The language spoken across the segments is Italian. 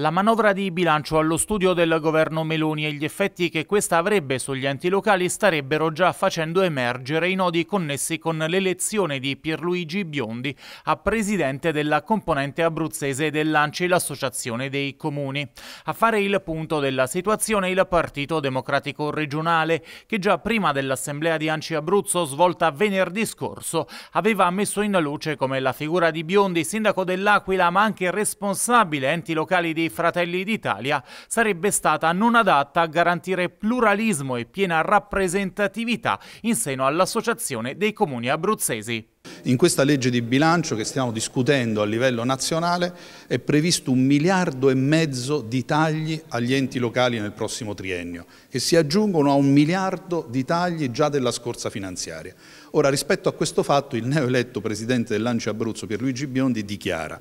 La manovra di bilancio allo studio del governo Meloni e gli effetti che questa avrebbe sugli enti locali starebbero già facendo emergere i nodi connessi con l'elezione di Pierluigi Biondi a presidente della componente abruzzese dell'ANCI, l'Associazione dei Comuni. A fare il punto della situazione il Partito Democratico Regionale, che già prima dell'assemblea di ANCI Abruzzo svolta venerdì scorso aveva messo in luce come la figura di Biondi, sindaco dell'Aquila ma anche responsabile enti locali di Fratelli d'Italia sarebbe stata non adatta a garantire pluralismo e piena rappresentatività in seno all'Associazione dei Comuni Abruzzesi. In questa legge di bilancio che stiamo discutendo a livello nazionale è previsto un miliardo e mezzo di tagli agli enti locali nel prossimo triennio, che si aggiungono a un miliardo di tagli già della scorsa finanziaria. Ora, rispetto a questo fatto, il neoeletto Presidente dell'Anci Abruzzo, Pierluigi Biondi, dichiara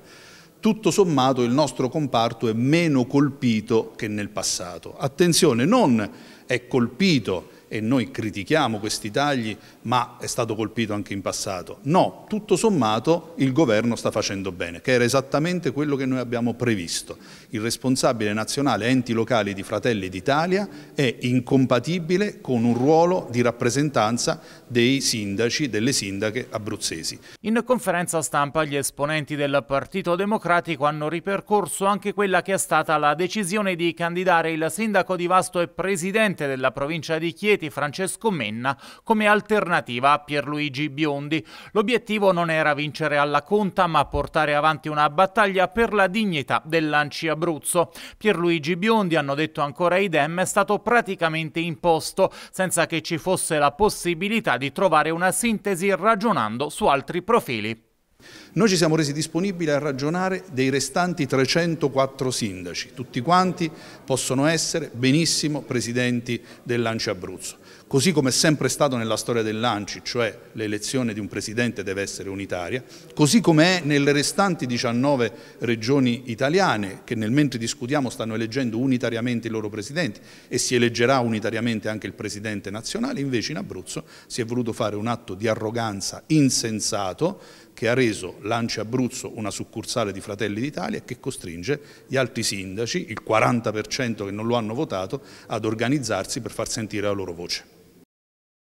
tutto sommato il nostro comparto è meno colpito che nel passato. Attenzione, non è colpito e noi critichiamo questi tagli, ma è stato colpito anche in passato. No, tutto sommato il governo sta facendo bene, che era esattamente quello che noi abbiamo previsto. Il responsabile nazionale enti locali di Fratelli d'Italia è incompatibile con un ruolo di rappresentanza dei sindaci, delle sindache abruzzesi. In conferenza stampa gli esponenti del Partito Democratico hanno ripercorso anche quella che è stata la decisione di candidare il sindaco di Vasto e presidente della provincia di Chieti Chieti Francesco Menna come alternativa a Pierluigi Biondi. L'obiettivo non era vincere alla conta, ma portare avanti una battaglia per la dignità dell'Anci Abruzzo. Pierluigi Biondi, hanno detto ancora i Dem, è stato praticamente imposto, senza che ci fosse la possibilità di trovare una sintesi ragionando su altri profili. Noi ci siamo resi disponibili a ragionare dei restanti 304 sindaci, tutti quanti possono essere benissimo presidenti dell'Ancia Abruzzo così come è sempre stato nella storia dell'ANCI, cioè l'elezione di un presidente deve essere unitaria, così come è nelle restanti 19 regioni italiane che nel mentre discutiamo stanno eleggendo unitariamente i loro presidenti e si eleggerà unitariamente anche il presidente nazionale, invece in Abruzzo si è voluto fare un atto di arroganza insensato che ha reso l'Anci Abruzzo una succursale di Fratelli d'Italia e che costringe gli altri sindaci, il 40% che non lo hanno votato, ad organizzarsi per far sentire la loro voce.